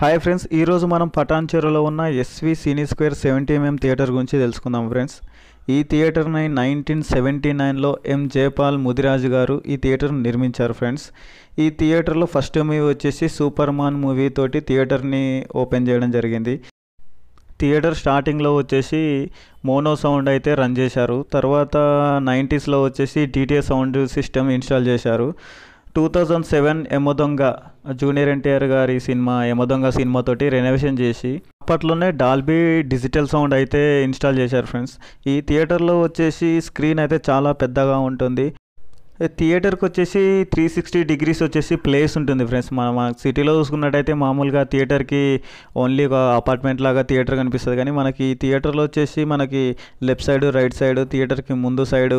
hi friends ఈరోజు మనం పటాన్చెరులో ఉన్న SV cine square seventy MM theatre గురించి తెలుసుకుందాం ఫ్రెండ్స్ ఈ థియేటర్ని నైన్టీన్ సెవెంటీ నైన్లో ఎం జయపాల్ ముదిరాజు గారు ఈ థియేటర్ నిర్మించారు ఫ్రెండ్స్ ఈ థియేటర్లో ఫస్ట్ మూవీ వచ్చేసి సూపర్ మాన్ మూవీ తోటి థియేటర్ని ఓపెన్ చేయడం జరిగింది థియేటర్ స్టార్టింగ్లో వచ్చేసి మోనో సౌండ్ అయితే రన్ చేశారు తర్వాత నైంటీస్లో వచ్చేసి డిటిఏ సౌండ్ సిస్టమ్ ఇన్స్టాల్ చేశారు two thousand seven Yamadonga junior NTR గారి సినిమా యమదొంగ సినిమాతోటి రెనోవేషన్ చేసి అప్పట్లోనే డాల్బీ డిజిటల్ సౌండ్ అయితే ఇన్స్టాల్ చేశారు ఫ్రెండ్స్ ఈ థియేటర్లో వచ్చేసి స్క్రీన్ అయితే చాలా పెద్దగా ఉంటుంది థియేటర్కి వచ్చేసి త్రీ సిక్స్టీ డిగ్రీస్ వచ్చేసి ప్లేస్ ఉంటుంది ఫ్రెండ్స్ మన మన సిటీలో చూసుకున్నట్టయితే మామూలుగా థియేటర్కి ఓన్లీ ఒక అపార్ట్మెంట్ లాగా థియేటర్ కనిపిస్తుంది కానీ మనకి థియేటర్లో వచ్చేసి మనకి లెఫ్ట్ సైడ్ రైట్ సైడ్ థియేటర్కి ముందు సైడు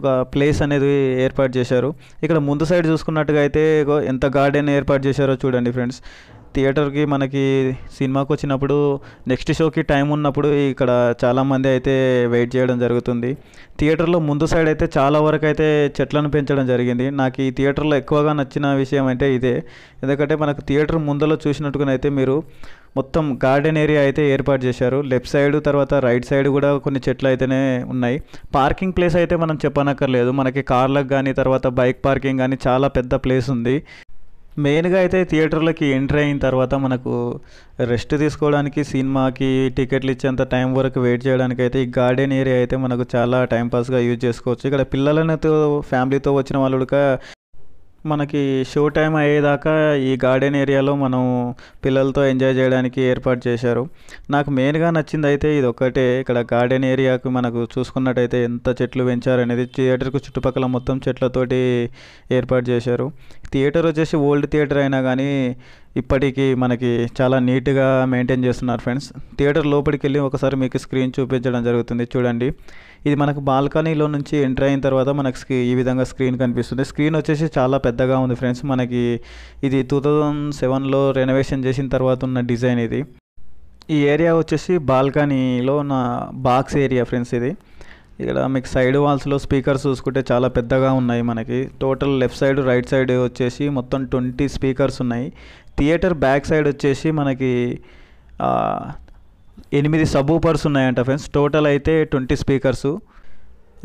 ఒక ప్లేస్ అనేది ఏర్పాటు చేశారు ఇక్కడ ముందు సైడ్ చూసుకున్నట్టుగా అయితే ఎంత గార్డెన్ ఏర్పాటు చేశారో చూడండి ఫ్రెండ్స్ థియేటర్కి మనకి సినిమాకి వచ్చినప్పుడు నెక్స్ట్ షోకి టైం ఉన్నప్పుడు ఇక్కడ చాలామంది అయితే వెయిట్ చేయడం జరుగుతుంది థియేటర్లో ముందు సైడ్ అయితే చాలా వరకు అయితే చెట్లను పెంచడం జరిగింది నాకు ఈ థియేటర్లో ఎక్కువగా నచ్చిన విషయం అంటే ఇదే ఎందుకంటే మనకు థియేటర్ ముందులో అయితే మీరు మొత్తం గార్డెన్ ఏరియా అయితే ఏర్పాటు చేశారు లెఫ్ట్ సైడ్ తర్వాత రైట్ సైడ్ కూడా కొన్ని చెట్లు అయితేనే ఉన్నాయి పార్కింగ్ ప్లేస్ అయితే మనం చెప్పనక్కర్లేదు మనకి కార్లకు కానీ తర్వాత బైక్ పార్కింగ్ కానీ చాలా పెద్ద ప్లేస్ ఉంది మెయిన్గా అయితే థియేటర్లకి ఎంట్రీ అయిన తర్వాత మనకు రెస్ట్ తీసుకోవడానికి సినిమాకి టికెట్లు ఇచ్చేంత టైం వరకు వెయిట్ చేయడానికి అయితే ఈ గార్డెన్ ఏరియా అయితే మనకు చాలా టైంపాస్గా యూజ్ చేసుకోవచ్చు ఇక్కడ పిల్లలతో ఫ్యామిలీతో వచ్చిన వాళ్ళు కూడా మనకి షో టైం అయ్యేదాకా ఈ గార్డెన్ ఏరియాలో మనం పిల్లలతో ఎంజాయ్ చేయడానికి ఏర్పాటు చేశారు నాకు మెయిన్గా నచ్చింది అయితే ఇది ఒక్కటే ఇక్కడ గార్డెన్ ఏరియాకు మనకు చూసుకున్నట్టయితే ఎంత చెట్లు పెంచారు అనేది థియేటర్కు చుట్టుపక్కల మొత్తం చెట్లతోటి ఏర్పాటు చేశారు థియేటర్ వచ్చేసి ఓల్డ్ థియేటర్ అయినా కానీ ఇప్పటికీ మనకి చాలా నీట్గా మెయింటైన్ చేస్తున్నారు ఫ్రెండ్స్ థియేటర్ లోపలికి వెళ్ళి ఒకసారి మీకు స్క్రీన్ చూపించడం జరుగుతుంది చూడండి ఇది మనకు బాల్కనీలో నుంచి ఎంటర్ అయిన తర్వాత మనకి ఈ విధంగా స్క్రీన్ కనిపిస్తుంది స్క్రీన్ వచ్చేసి చాలా పెద్దగా ఉంది ఫ్రెండ్స్ మనకి ఇది టూ థౌజండ్ సెవెన్లో రెనోవేషన్ చేసిన తర్వాత ఉన్న డిజైన్ ఇది ఈ ఏరియా వచ్చేసి బాల్కనీలో నా బాక్స్ ఏరియా ఫ్రెండ్స్ ఇది ఇక్కడ మీకు సైడ్ వాల్స్లో స్పీకర్స్ చూసుకుంటే చాలా పెద్దగా ఉన్నాయి మనకి total left side right side వచ్చేసి మొత్తం ట్వంటీ స్పీకర్స్ ఉన్నాయి థియేటర్ బ్యాక్ సైడ్ వచ్చేసి మనకి ఎనిమిది సబ్ ఊపర్స్ ఉన్నాయంట ఫ్రెండ్స్ టోటల్ అయితే ట్వంటీ స్పీకర్సు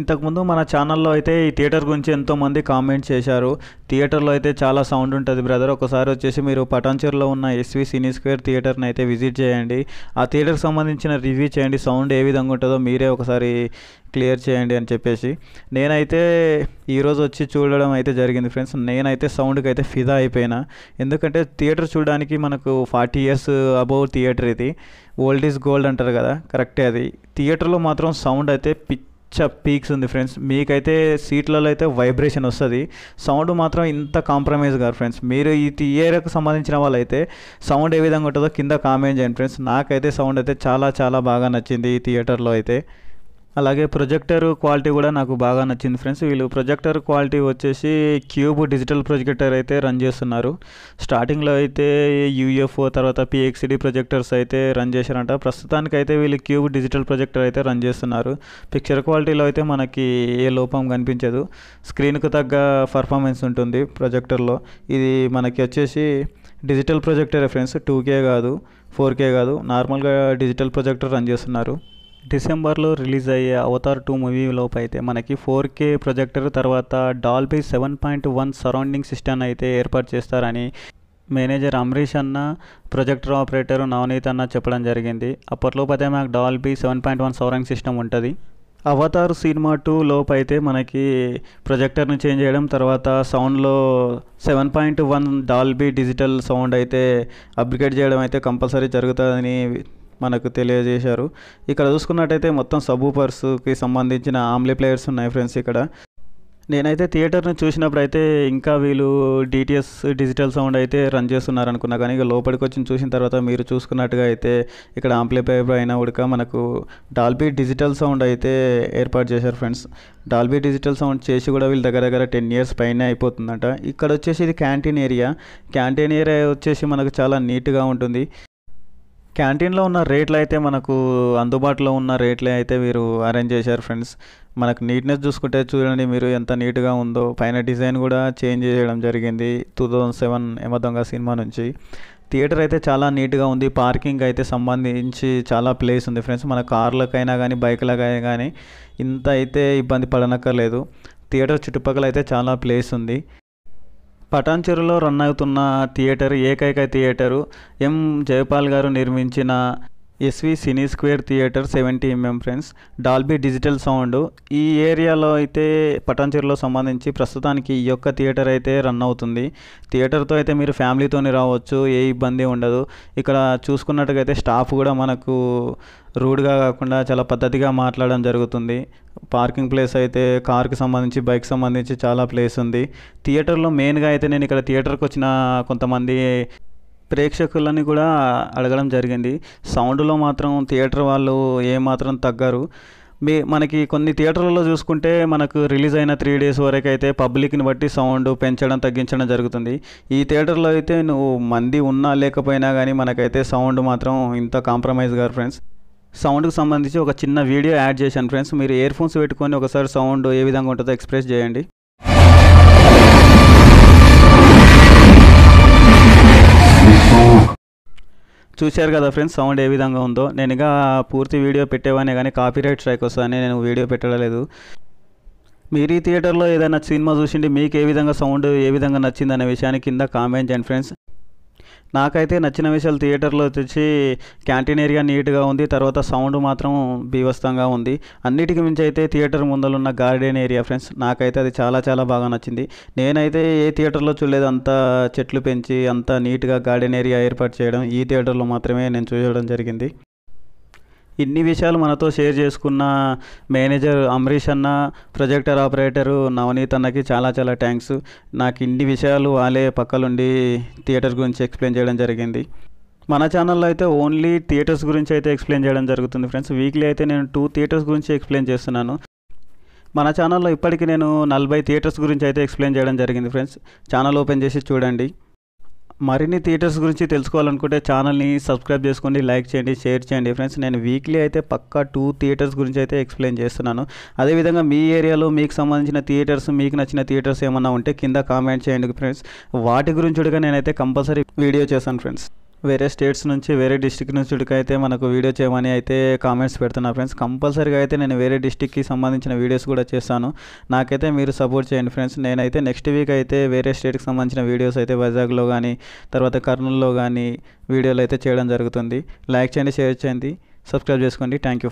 ఇంతకుముందు మన ఛానల్లో అయితే ఈ థియేటర్ గురించి ఎంతోమంది కామెంట్ చేశారు థియేటర్లో అయితే చాలా సౌండ్ ఉంటుంది బ్రదర్ ఒకసారి వచ్చేసి మీరు పటాన్చేరులో ఉన్న ఎస్వి సినీ స్క్వేర్ థియేటర్ని అయితే విజిట్ చేయండి ఆ థియేటర్కి సంబంధించిన రివ్యూ చేయండి సౌండ్ ఏ విధంగా ఉంటుందో మీరే ఒకసారి క్లియర్ చేయండి అని చెప్పేసి నేనైతే ఈరోజు వచ్చి చూడడం అయితే జరిగింది ఫ్రెండ్స్ నేనైతే సౌండ్కి అయితే ఫిదా అయిపోయినా ఎందుకంటే థియేటర్ చూడడానికి మనకు ఫార్టీ ఇయర్స్ అబౌవ్ థియేటర్ ఇది ఓల్డ్ ఈజ్ గోల్డ్ అంటారు కదా కరెక్టే అది థియేటర్లో మాత్రం సౌండ్ అయితే పిక్ పిచ్చ పీక్స్ ఉంది ఫ్రెండ్స్ మీకైతే సీట్లలో అయితే వైబ్రేషన్ వస్తుంది సౌండ్ మాత్రం ఇంత కాంప్రమైజ్ కాదు ఫ్రెండ్స్ మీరు ఈ ఇయర్కి సంబంధించిన వాళ్ళైతే సౌండ్ ఏ విధంగా ఉంటుందో కింద కామెంట్ చేయండి ఫ్రెండ్స్ నాకైతే సౌండ్ అయితే చాలా చాలా బాగా నచ్చింది ఈ థియేటర్లో అయితే అలాగే ప్రొజెక్టర్ క్వాలిటీ కూడా నాకు బాగా నచ్చింది ఫ్రెండ్స్ వీళ్ళు ప్రొజెక్టర్ క్వాలిటీ వచ్చేసి క్యూబ్ డిజిటల్ ప్రొజెక్టర్ అయితే రన్ చేస్తున్నారు స్టార్టింగ్లో అయితే యూఎఫ్ఓ తర్వాత పిఎక్సిడి ప్రొజెక్టర్స్ అయితే రన్ చేశారంట ప్రస్తుతానికైతే వీళ్ళు క్యూబ్ డిజిటల్ ప్రొజెక్టర్ అయితే రన్ చేస్తున్నారు పిక్చర్ క్వాలిటీలో అయితే మనకి ఏ లోపం కనిపించదు స్క్రీన్కు తగ్గ పర్ఫార్మెన్స్ ఉంటుంది ప్రొజెక్టర్లో ఇది మనకి వచ్చేసి digital projector friends two K కాదు ఫోర్ కే కాదు నార్మల్గా డిజిటల్ ప్రొజెక్టర్ రన్ చేస్తున్నారు డిసెంబర్లో రిలీజ్ అయ్యే అవతార్ టూ మూవీలోపు అయితే మనకి ఫోర్ కే ప్రొజెక్టర్ తర్వాత Dolby seven point one surrounding system అయితే ఏర్పాటు చేస్తారని మేనేజర్ అమరీష్ అన్న ప్రొజెక్టర్ ఆపరేటర్ నవనీత్ అన్న చెప్పడం జరిగింది అప్పట్లోపైతే మాకు Dolby seven point one surround system ఉంటుంది అవతార్ సినిమా టూ అయితే మనకి ప్రొజెక్టర్ని చేంజ్ చేయడం తర్వాత సౌండ్లో seven point one Dolby digital sound అయితే అప్గ్రేడ్ చేయడం అయితే కంపల్సరీ జరుగుతుందని మనకు తెలియజేశారు ఇక్కడ చూసుకున్నట్టయితే మొత్తం సబూపర్స్కి సంబంధించిన ఆమ్లీ ప్లేయర్స్ ఉన్నాయి ఫ్రెండ్స్ ఇక్కడ నేనైతే థియేటర్ని చూసినప్పుడు అయితే ఇంకా వీళ్ళు డిటిఎస్ డిజిటల్ సౌండ్ అయితే రన్ చేస్తున్నారు కానీ ఇక లోపలికి వచ్చి చూసిన తర్వాత మీరు చూసుకున్నట్టుగా అయితే ఇక్కడ ఆంప్లిఫైర్ అయినా ఉడక మనకు డాల్బీ డిజిటల్ సౌండ్ అయితే ఏర్పాటు చేశారు ఫ్రెండ్స్ డాల్బీ డిజిటల్ సౌండ్ చేసి కూడా వీళ్ళ దగ్గర దగ్గర టెన్ ఇయర్స్ పైన అయిపోతుందంట ఇక్కడ వచ్చేసి ఇది క్యాంటీన్ ఏరియా క్యాంటీన్ ఏరియా వచ్చేసి మనకు చాలా నీట్గా ఉంటుంది క్యాంటీన్లో ఉన్న రేట్లు అయితే మనకు అందుబాటులో ఉన్న రేట్లే అయితే వీరు అరేంజ్ చేశారు ఫ్రెండ్స్ మనకు నీట్నెస్ చూసుకుంటే చూడండి మీరు ఎంత నీట్గా ఉందో పైన డిజైన్ కూడా చేంజ్ చేయడం జరిగింది టూ థౌజండ్ సెవెన్ ఎమదొంగ సినిమా నుంచి థియేటర్ అయితే చాలా నీట్గా ఉంది పార్కింగ్ అయితే సంబంధించి చాలా ప్లేస్ ఉంది ఫ్రెండ్స్ మన కార్లకైనా కానీ బైక్లకైనా కానీ ఇంత అయితే ఇబ్బంది పడనక్కర్లేదు థియేటర్ చుట్టుపక్కల అయితే చాలా ప్లేస్ ఉంది పటాన్చెరులో రన్ అవుతున్న థియేటర్ ఏకైక థియేటరు ఎం జయపాల్ గారు నిర్మించిన SV cine square theatre seventy MM friends Dolby digital sound ఈ ఏరియాలో అయితే పటాన్చెరులో సంబంధించి ప్రస్తుతానికి ఈ యొక్క థియేటర్ అయితే రన్ అవుతుంది థియేటర్తో అయితే మీరు ఫ్యామిలీతోని రావచ్చు ఏ ఇబ్బంది ఉండదు ఇక్కడ చూసుకున్నట్టుగా స్టాఫ్ కూడా మనకు రూడ్గా కాకుండా చాలా పద్ధతిగా మాట్లాడడం జరుగుతుంది పార్కింగ్ ప్లేస్ అయితే కార్కి సంబంధించి బైక్ సంబంధించి చాలా ప్లేస్ ఉంది థియేటర్లో మెయిన్గా అయితే నేను ఇక్కడ థియేటర్కి వచ్చిన కొంతమంది ప్రేక్షకులని కూడా అడగడం జరిగింది సౌండ్లో మాత్రం థియేటర్ వాళ్ళు ఏమాత్రం తగ్గారు మీ మనకి కొన్ని థియేటర్లలో చూసుకుంటే మనకు రిలీజ్ అయిన త్రీ డేస్ వరకు అయితే పబ్లిక్ని బట్టి సౌండ్ పెంచడం తగ్గించడం జరుగుతుంది ఈ థియేటర్లో అయితే నువ్వు మంది ఉన్నా లేకపోయినా కానీ మనకైతే సౌండ్ మాత్రం ఇంత కాంప్రమైజ్ గారు ఫ్రెండ్స్ సౌండ్కి సంబంధించి ఒక చిన్న వీడియో యాడ్ చేశాను ఫ్రెండ్స్ మీరు ఇయర్ ఫోన్స్ పెట్టుకొని ఒకసారి సౌండ్ ఏ విధంగా ఉంటుందో ఎక్స్ప్రెస్ చేయండి చూశారు కదా ఫ్రెండ్స్ సౌండ్ ఏ విధంగా ఉందో నేను ఇక పూర్తి వీడియో పెట్టేవానే కానీ కాపీరైట్ స్ట్రైక్ వస్తుందని నేను వీడియో పెట్టలేదు మీరు ఈ థియేటర్లో ఏదైనా సినిమా చూసింటే మీకు ఏ విధంగా సౌండ్ ఏ విధంగా నచ్చింది అనే విషయాన్ని కింద కామెంట్ చేయండి ఫ్రెండ్స్ నాకైతే నచ్చిన విషయాలు థియేటర్లో వచ్చి క్యాంటీన్ ఏరియా నీట్గా ఉంది తర్వాత సౌండ్ మాత్రం బీవస్తంగా ఉంది అన్నిటికి మించి అయితే థియేటర్ ముందలున్న గార్డెన్ ఏరియా ఫ్రెండ్స్ నాకైతే అది చాలా చాలా బాగా నచ్చింది నేనైతే ఏ థియేటర్లో చూడలేదు అంత చెట్లు పెంచి అంత నీట్గా గార్డెన్ ఏరియా ఏర్పాటు చేయడం ఈ థియేటర్లో మాత్రమే నేను చూడడం జరిగింది ఇన్ని విషయాలు మనతో షేర్ చేసుకున్న మేనేజర్ అమరీష్ అన్న ప్రొజెక్టర్ ఆపరేటరు నవనీత్ అన్నకి చాలా చాలా థ్యాంక్స్ నాకు ఇన్ని విషయాలు వాళ్ళే పక్కలుండి థియేటర్ గురించి ఎక్స్ప్లెయిన్ చేయడం జరిగింది మన ఛానల్లో అయితే ఓన్లీ థియేటర్స్ గురించి అయితే ఎక్స్ప్లెయిన్ చేయడం జరుగుతుంది ఫ్రెండ్స్ వీక్లీ అయితే నేను టూ థియేటర్స్ గురించి ఎక్స్ప్లెయిన్ చేస్తున్నాను మన ఛానల్లో ఇప్పటికీ నేను నలభై థియేటర్స్ గురించి అయితే ఎక్స్ప్లెయిన్ చేయడం జరిగింది ఫ్రెండ్స్ ఛానల్ ఓపెన్ చేసి చూడండి మరిన్ని థియేటర్స్ గురించి తెలుసుకోవాలనుకుంటే ఛానల్ని సబ్స్క్రైబ్ చేసుకోండి లైక్ చేయండి షేర్ చేయండి ఫ్రెండ్స్ నేను వీక్లీ అయితే పక్కా టూ థియేటర్స్ గురించి అయితే ఎక్స్ప్లెయిన్ చేస్తున్నాను అదేవిధంగా మీ ఏరియాలో మీకు సంబంధించిన థియేటర్స్ మీకు నచ్చిన థియేటర్స్ ఏమన్నా ఉంటే కింద కామెంట్ చేయండి ఫ్రెండ్స్ వాటి గురించి కూడా నేనైతే కంపల్సరీ వీడియో చేశాను ఫ్రెండ్స్ వేరే స్టేట్స్ నుంచి వేరే డిస్టిక్ నుంచి అయితే మనకు వీడియో చేయమని అయితే కామెంట్స్ పెడుతున్నా ఫ్రెండ్స్ కంపల్సరీగా అయితే నేను వేరే డిస్టిక్కి సంబంధించిన వీడియోస్ కూడా చేస్తాను నాకైతే మీరు సపోర్ట్ చేయండి ఫ్రెండ్స్ నేనైతే నెక్స్ట్ వీక్ అయితే వేరే స్టేట్కి సంబంధించిన వీడియోస్ అయితే వైజాగ్లో కానీ తర్వాత కర్నూలులో కానీ వీడియోలు అయితే చేయడం జరుగుతుంది లైక్ చేయండి షేర్ చేయండి సబ్స్క్రైబ్ చేసుకోండి థ్యాంక్ యూ